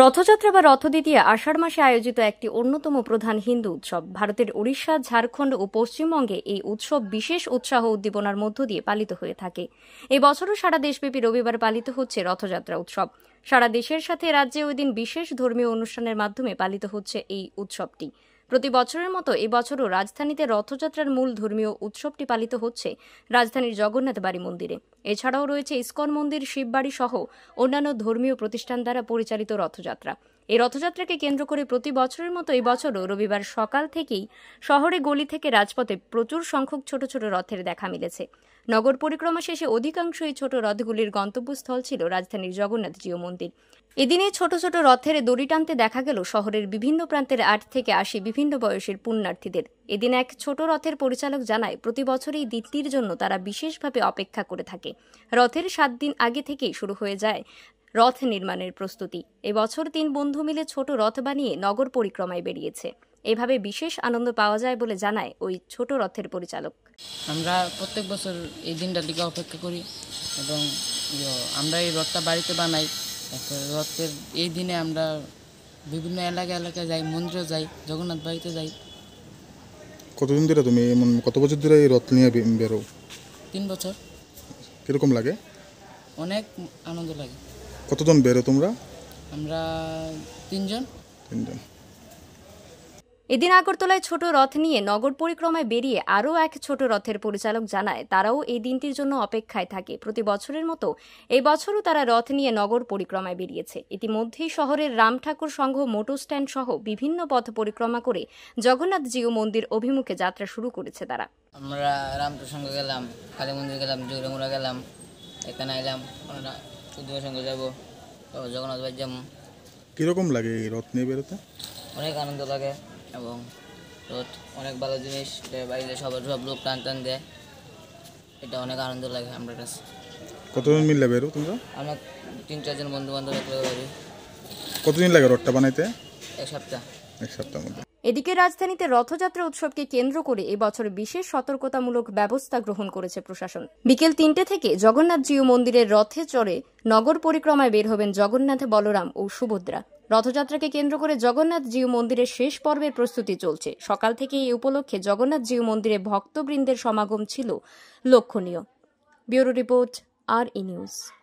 রথযাত্রা বা রথদ্বিতীয়া আষাঢ় মাসে আয়োজিত একটি অন্যতম প্রধান হিন্দু উৎসব ভারতের ওড়িশা ঝাড়খণ্ড ও পশ্চিমবঙ্গে এই উৎসব বিশেষ উৎসাহ উদ্দীপনার মধ্য দিয়ে পালিত হয়ে থাকে এবছরও সারা দেশব্যাপী রবিবার পালিত হচ্ছে রথযাত্রা উৎসব সারা দেশের সাথে রাজ্যে ওই দিন বিশেষ ধর্মীয় অনুষ্ঠানের মাধ্যমে পালিত হচ্ছে এই উৎসবটি প্রতি বছরের মতো এবছরও রাজধানীতে রথযাত্রার মূল ধর্মীয় উৎসবটি পালিত হচ্ছে রাজধানীর জগন্নাথ বাড়ি মন্দিরে এছাড়াও রয়েছে ইস্কন মন্দির শিববাড়ি সহ অন্যান্য ধর্মীয় প্রতিষ্ঠান দ্বারা পরিচালিত রথযাত্রা এই রথযাত্রাকে কেন্দ্র করে প্রতি বছরের মতো এবছরও রবিবার সকাল থেকেই শহরে গলি থেকে রাজপথে প্রচুর সংখ্যক ছোট ছোট রথের দেখা মিলেছে নগর পরিক্রমা শেষে অধিকাংশই ছোট রথগুলির গন্তব্যস্থল ছিল রাজধানীর জগন্নাথ মন্দির এদিনে ছোট ছোট রথের দড়ি টানতে দেখা গেল শহরের বিভিন্ন প্রান্তের আট থেকে আসি বিভিন্ন বয়সের পুণ্যার্থীদের এদিন এক ছোট রথের পরিচালক জানায় প্রতি বছরই দিনটির জন্য তারা বিশেষভাবে অপেক্ষা করে থাকে রথের সাত দিন আগে থেকেই শুরু হয়ে যায় রথ নির্মাণের প্রস্তুতি এবছর তিন বন্ধু মিলে ছোট রথ বানিয়ে নগর পরিক্রমায় বেরিয়েছে এভাবে বিশেষ আনন্দ পাওয়া যায় বলে জানায় ওই ছোট রথের পরিচালক আমরা প্রত্যেক বছর এই দিনটার দিকে অপেক্ষা করি এবং ইয়ে, আমরা এই রথটা বাড়িতে বানাই রথের এই দিনে আমরা বিভিন্ন এলাকা এলাকায় যাই মন্দিরে যাই জগন্নাথ বাড়িতে যাই কতদিন ধরে তুমি এমন কত বছর ধরে এই রথ নিয়ে বেরো তিন বছর কীরকম লাগে অনেক আনন্দ লাগে কতজন বেরো তোমরা আমরা তিনজন তিনজন এদিন আগরতলায় ছোট রথ নিয়ে নগর পরিক্রমায় বেরিয়ে আরও এক ছোট রথের পরিচালক জানায় তারাও এই দিনটির জন্য অপেক্ষায় থাকে প্রতি বছরের মতো এই বছরও তারা রথ নিয়ে নগর পরিক্রমায় বেরিয়েছে ইতিমধ্যেই শহরের রামঠাকুর সংঘ মোটর স্ট্যান্ড সহ বিভিন্ন পথ পরিক্রমা করে জগন্নাথ জিউ মন্দির অভিমুখে যাত্রা শুরু করেছে তারা আমরা রামঠাকুর সংঘ গেলাম কালী মন্দির গেলাম জোরমোড়া গেলাম এখানে এলাম সুদীপের সঙ্গে যাবো জগন্নাথ ভাই যেমন কীরকম লাগে এই রথ নিয়ে বেরোতে অনেক আনন্দ লাগে এবং রথ অনেক ভালো জিনিস বাইরে সবার সব লোক টান টান দেয় এটা অনেক আনন্দ লাগে আমরা কাছে কতদিন মিললে বেরো তোমরা আমরা তিন চারজন বন্ধু বান্ধব একলা বেরো কতদিন লাগে রথটা বানাইতে এক সপ্তাহ এক সপ্তাহ মধ্যে এদিকে রাজধানীতে রথযাত্রা উৎসবকে কেন্দ্র করে এবছর বিশেষ সতর্কতামূলক ব্যবস্থা গ্রহণ করেছে প্রশাসন বিকেল তিনটে থেকে জগন্নাথজিউ মন্দিরের রথে চড়ে নগর পরিক্রমায় বের হবেন জগন্নাথ বলরাম ও সুভদ্রা রথযাত্রাকে কেন্দ্র করে জগন্নাথ জিউ মন্দিরের শেষ পর্বের প্রস্তুতি চলছে সকাল থেকে এই উপলক্ষে জগন্নাথ জিউ মন্দিরে ভক্তবৃন্দের সমাগম ছিল লক্ষণীয় bureau report R E news